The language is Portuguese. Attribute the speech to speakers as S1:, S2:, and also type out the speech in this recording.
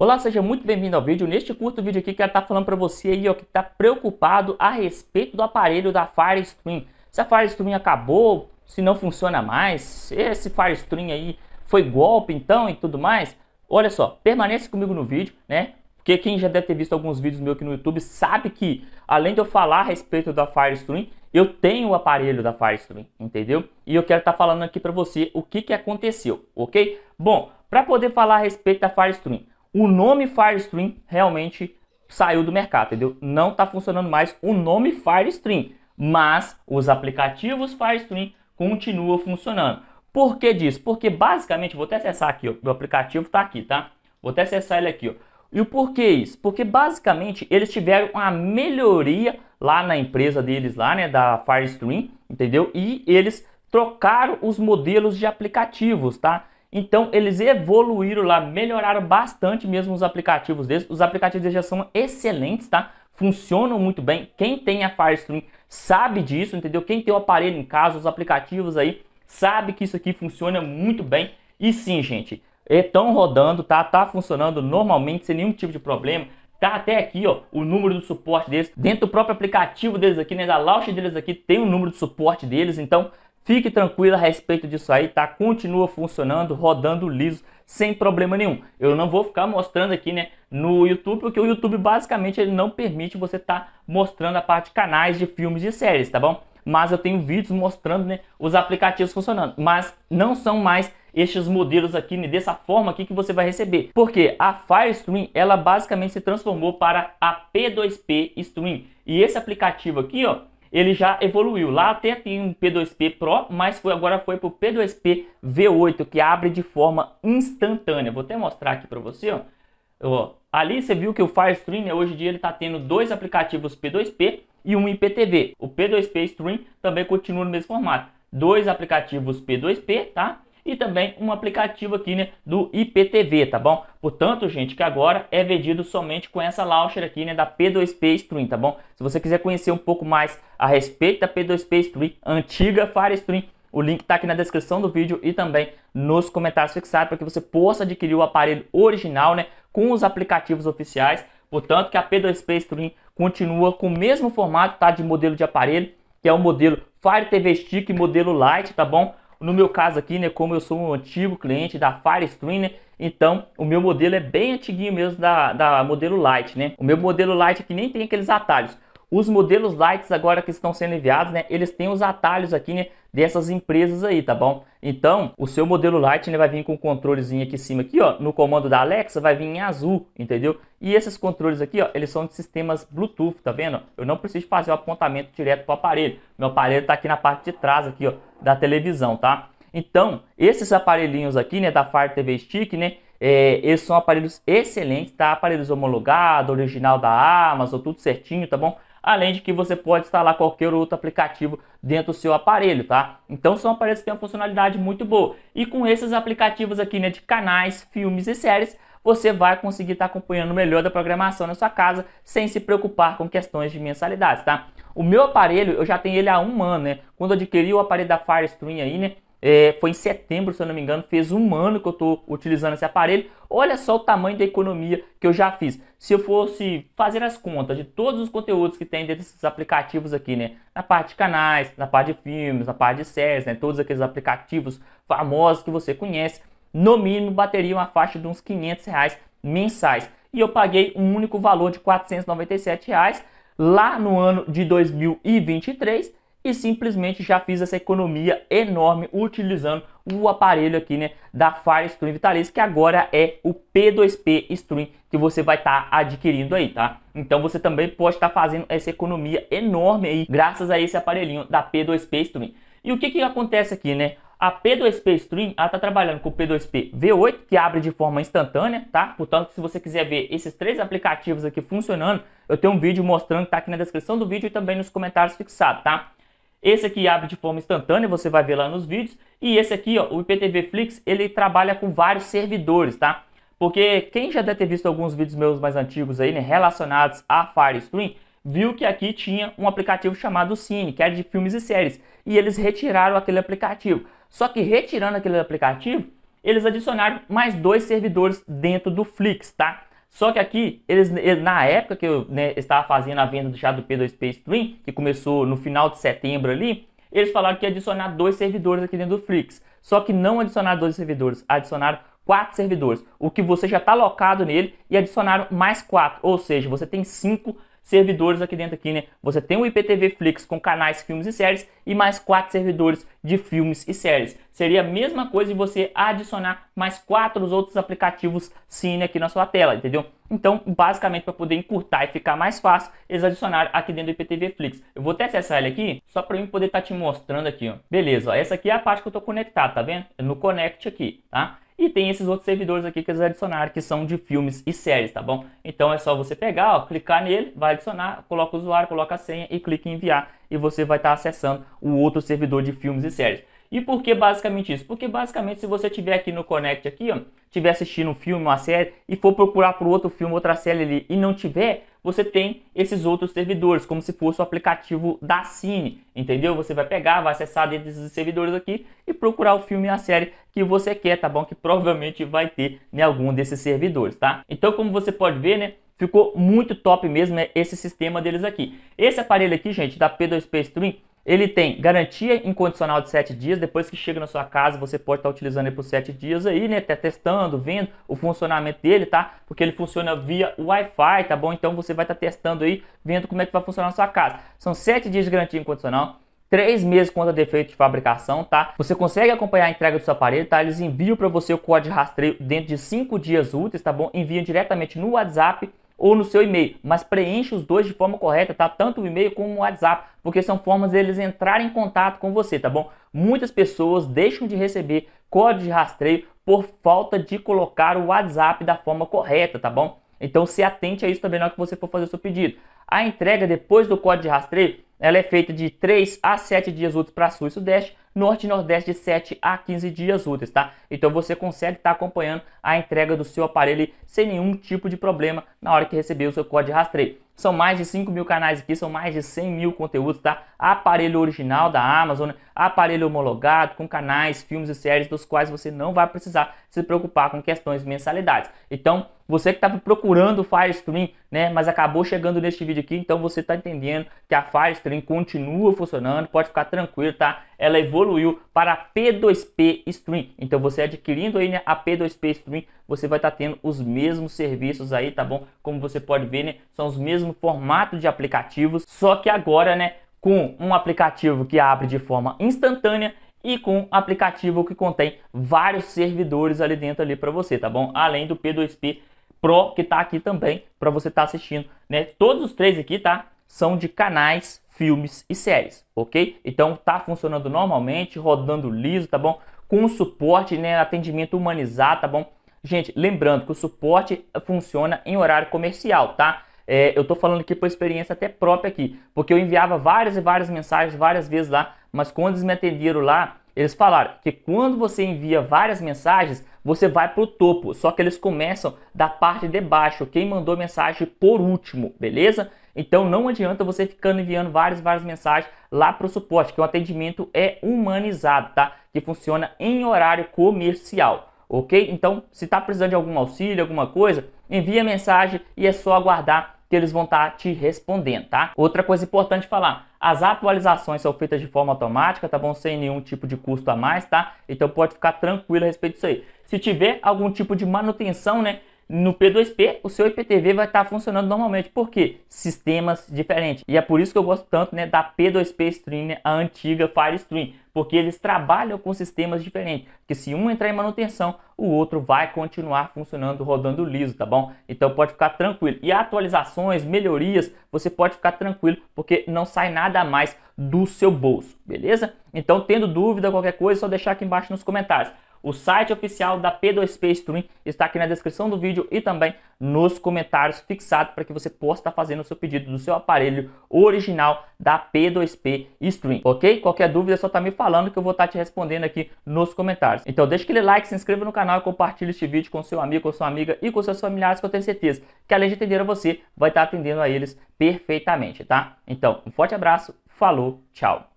S1: Olá, seja muito bem-vindo ao vídeo. Neste curto vídeo aqui, quero estar tá falando para você aí, ó, que está preocupado a respeito do aparelho da Fire Stream. Se a Fire Stream acabou, se não funciona mais, esse Fire Stream aí foi golpe então e tudo mais. Olha só, permanece comigo no vídeo, né? Porque quem já deve ter visto alguns vídeos meus aqui no YouTube sabe que, além de eu falar a respeito da Fire Stream, eu tenho o aparelho da Fire Stream, entendeu? E eu quero estar tá falando aqui para você o que, que aconteceu, ok? Bom, para poder falar a respeito da Fire Stream, o nome Firestream realmente saiu do mercado, entendeu? Não está funcionando mais o nome Firestream, mas os aplicativos Firestream continuam funcionando. Por que disso? Porque basicamente, vou até acessar aqui, ó, aplicativo está aqui, tá? Vou até acessar ele aqui, ó. E o porquê isso? Porque basicamente eles tiveram uma melhoria lá na empresa deles lá, né, da Firestream, entendeu? E eles trocaram os modelos de aplicativos, tá? Então eles evoluíram lá, melhoraram bastante mesmo os aplicativos deles. Os aplicativos deles já são excelentes, tá? Funcionam muito bem. Quem tem a Firestream sabe disso, entendeu? Quem tem o aparelho em casa, os aplicativos aí, sabe que isso aqui funciona muito bem. E sim, gente, estão rodando, tá? Tá funcionando normalmente, sem nenhum tipo de problema. Tá até aqui, ó, o número do suporte deles. Dentro do próprio aplicativo deles aqui, né, da launch deles aqui, tem o número de suporte deles. Então, Fique tranquilo a respeito disso aí, tá? Continua funcionando, rodando liso, sem problema nenhum. Eu não vou ficar mostrando aqui, né, no YouTube, porque o YouTube basicamente ele não permite você estar tá mostrando a parte de canais de filmes e séries, tá bom? Mas eu tenho vídeos mostrando, né, os aplicativos funcionando, mas não são mais estes modelos aqui, né, dessa forma aqui que você vai receber. Porque a Firestream, ela basicamente se transformou para a P2P Stream. E esse aplicativo aqui, ó, ele já evoluiu. Lá até tem um P2P Pro, mas foi, agora foi para o P2P V8, que abre de forma instantânea. Vou até mostrar aqui para você. Ó. ó. ali você viu que o Firestream, né, hoje em dia, ele está tendo dois aplicativos P2P e um IPTV. O P2P Stream também continua no mesmo formato. Dois aplicativos P2P, tá? e também um aplicativo aqui né, do IPTV, tá bom? Portanto, gente, que agora é vendido somente com essa launcher aqui né, da P2P Stream, tá bom? Se você quiser conhecer um pouco mais a respeito da P2P Stream, antiga Firestream, o link está aqui na descrição do vídeo e também nos comentários fixados para que você possa adquirir o aparelho original né, com os aplicativos oficiais. Portanto, que a P2P Stream continua com o mesmo formato tá, de modelo de aparelho, que é o modelo Fire TV Stick modelo Lite, tá bom? No meu caso aqui, né, como eu sou um antigo cliente da Firestream, né, então o meu modelo é bem antiguinho mesmo da, da modelo Lite, né? O meu modelo Lite é que nem tem aqueles atalhos. Os modelos lights agora que estão sendo enviados, né, eles têm os atalhos aqui, né, dessas empresas aí, tá bom? Então, o seu modelo light, ele vai vir com o um controlezinho aqui em cima aqui, ó, no comando da Alexa vai vir em azul, entendeu? E esses controles aqui, ó, eles são de sistemas Bluetooth, tá vendo? Eu não preciso fazer o apontamento direto para o aparelho. Meu aparelho tá aqui na parte de trás aqui, ó, da televisão, tá? Então, esses aparelhinhos aqui, né, da Fire TV Stick, né, é, esses são aparelhos excelentes, tá? Aparelhos homologados, original da Amazon, tudo certinho, tá bom? além de que você pode instalar qualquer outro aplicativo dentro do seu aparelho, tá? Então são aparelhos que têm uma funcionalidade muito boa. E com esses aplicativos aqui né, de canais, filmes e séries, você vai conseguir estar tá acompanhando melhor da programação na sua casa sem se preocupar com questões de mensalidades, tá? O meu aparelho, eu já tenho ele há um ano, né? Quando eu adquiri o aparelho da Firestream aí, né? É, foi em setembro, se eu não me engano, fez um ano que eu estou utilizando esse aparelho. Olha só o tamanho da economia que eu já fiz. Se eu fosse fazer as contas de todos os conteúdos que tem dentro desses aplicativos aqui, né? Na parte de canais, na parte de filmes, na parte de séries, né? Todos aqueles aplicativos famosos que você conhece, no mínimo bateria uma faixa de uns 500 reais mensais. E eu paguei um único valor de 497 reais lá no ano de 2023 e simplesmente já fiz essa economia enorme utilizando o aparelho aqui né, da Fire Stream Vitalício, que agora é o P2P Stream que você vai estar tá adquirindo aí, tá? Então você também pode estar tá fazendo essa economia enorme aí, graças a esse aparelhinho da P2P Stream. E o que que acontece aqui, né? A P2P Stream, ela tá trabalhando com o P2P V8, que abre de forma instantânea, tá? Portanto, se você quiser ver esses três aplicativos aqui funcionando, eu tenho um vídeo mostrando, tá aqui na descrição do vídeo e também nos comentários fixado, tá? Esse aqui abre de forma instantânea, você vai ver lá nos vídeos. E esse aqui, ó, o IPTV Flix, ele trabalha com vários servidores, tá? Porque quem já deve ter visto alguns vídeos meus mais antigos aí, né, relacionados a Firestream, viu que aqui tinha um aplicativo chamado Cine, que era é de filmes e séries, e eles retiraram aquele aplicativo. Só que retirando aquele aplicativo, eles adicionaram mais dois servidores dentro do Flix, tá? Só que aqui, eles eh, na época que eu né, estava fazendo a venda do chá do P2P Stream, que começou no final de setembro ali, eles falaram que ia adicionar dois servidores aqui dentro do Flix. Só que não adicionaram dois servidores, adicionaram quatro servidores, o que você já está alocado nele e adicionaram mais quatro, ou seja, você tem cinco servidores aqui dentro aqui, né? Você tem o IPTV Flix com canais, filmes e séries e mais quatro servidores de filmes e séries. Seria a mesma coisa de você adicionar mais quatro outros aplicativos Cine aqui na sua tela, entendeu? Então, basicamente, para poder encurtar e ficar mais fácil, eles adicionaram aqui dentro do IPTV Flix. Eu vou até acessar ele aqui, só para eu poder estar tá te mostrando aqui, ó. Beleza, ó, essa aqui é a parte que eu estou conectado, tá vendo? É no Connect aqui, tá? E tem esses outros servidores aqui que eles adicionaram, que são de filmes e séries, tá bom? Então é só você pegar, ó, clicar nele, vai adicionar, coloca o usuário, coloca a senha e clica em enviar. E você vai estar tá acessando o outro servidor de filmes e séries. E por que basicamente isso? Porque basicamente se você tiver aqui no Connect aqui, ó, tiver assistindo um filme, uma série e for procurar por outro filme, outra série ali e não tiver, você tem esses outros servidores, como se fosse o aplicativo da Cine, entendeu? Você vai pegar, vai acessar dentro desses servidores aqui e procurar o filme e a série que você quer, tá bom? Que provavelmente vai ter em algum desses servidores, tá? Então, como você pode ver, né? Ficou muito top mesmo né, esse sistema deles aqui. Esse aparelho aqui, gente, da P2P Stream, ele tem garantia incondicional de 7 dias, depois que chega na sua casa, você pode estar tá utilizando ele por 7 dias aí, né? Tá testando, vendo o funcionamento dele, tá? Porque ele funciona via Wi-Fi, tá bom? Então você vai estar tá testando aí, vendo como é que vai funcionar na sua casa. São 7 dias de garantia incondicional. 3 meses contra defeito de fabricação, tá? Você consegue acompanhar a entrega do seu aparelho, tá? Eles enviam para você o código de rastreio dentro de 5 dias úteis, tá bom? Enviam diretamente no WhatsApp ou no seu e-mail, mas preencha os dois de forma correta, tá? Tanto o e-mail como o WhatsApp, porque são formas deles entrarem em contato com você, tá bom? Muitas pessoas deixam de receber código de rastreio por falta de colocar o WhatsApp da forma correta, tá bom? Então se atente a isso também na hora que você for fazer o seu pedido. A entrega depois do código de rastreio, ela é feita de 3 a 7 dias úteis para sul e sudeste, norte e nordeste de 7 a 15 dias úteis, tá? Então você consegue estar tá acompanhando a entrega do seu aparelho sem nenhum tipo de problema na hora que receber o seu código de rastreio. São mais de 5 mil canais aqui, são mais de 100 mil conteúdos, tá? Aparelho original da Amazon, aparelho homologado, com canais, filmes e séries dos quais você não vai precisar se preocupar com questões de mensalidades. Então, você que estava procurando Firestream, né, mas acabou chegando neste vídeo aqui, então você está entendendo que a Firestream continua funcionando, pode ficar tranquilo, tá? Ela evoluiu para P2P Stream. Então você adquirindo aí né, a P2P Stream, você vai estar tá tendo os mesmos serviços aí, tá bom? Como você pode ver, né, são os mesmos formatos de aplicativos, só que agora, né, com um aplicativo que abre de forma instantânea e com um aplicativo que contém vários servidores ali dentro ali para você, tá bom? Além do P2P Pro que está aqui também para você estar tá assistindo, né? Todos os três aqui, tá? São de canais, filmes e séries, ok? Então tá funcionando normalmente, rodando liso, tá bom? Com suporte, né? Atendimento humanizado, tá bom? Gente, lembrando que o suporte funciona em horário comercial, tá? É, eu tô falando aqui por experiência até própria aqui, porque eu enviava várias e várias mensagens várias vezes lá, mas quando eles me atenderam lá, eles falaram que quando você envia várias mensagens, você vai para o topo, só que eles começam da parte de baixo, quem mandou mensagem por último, beleza? Então não adianta você ficando enviando várias, várias mensagens lá para o suporte, que o atendimento é humanizado, tá? Que funciona em horário comercial, ok? Então, se está precisando de algum auxílio, alguma coisa, envia mensagem e é só aguardar que eles vão estar tá te respondendo, tá? Outra coisa importante falar, as atualizações são feitas de forma automática, tá bom? Sem nenhum tipo de custo a mais, tá? Então pode ficar tranquilo a respeito disso aí. Se tiver algum tipo de manutenção, né? no P2P, o seu IPTV vai estar tá funcionando normalmente. porque Sistemas diferentes. E é por isso que eu gosto tanto né, da P2P Stream, né, a antiga Firestream. Porque eles trabalham com sistemas diferentes. Que se um entrar em manutenção, o outro vai continuar funcionando, rodando liso, tá bom? Então pode ficar tranquilo. E atualizações, melhorias, você pode ficar tranquilo, porque não sai nada mais do seu bolso, beleza? Então, tendo dúvida, qualquer coisa, é só deixar aqui embaixo nos comentários. O site oficial da P2P Stream está aqui na descrição do vídeo e também nos comentários fixado para que você possa estar fazendo o seu pedido do seu aparelho original da P2P Stream, ok? Qualquer dúvida é só tá me falando que eu vou estar tá te respondendo aqui nos comentários. Então deixa aquele like, se inscreva no canal e compartilhe este vídeo com seu amigo, com sua amiga e com seus familiares que eu tenho certeza que além de atender a você, vai estar tá atendendo a eles perfeitamente, tá? Então, um forte abraço, falou, tchau!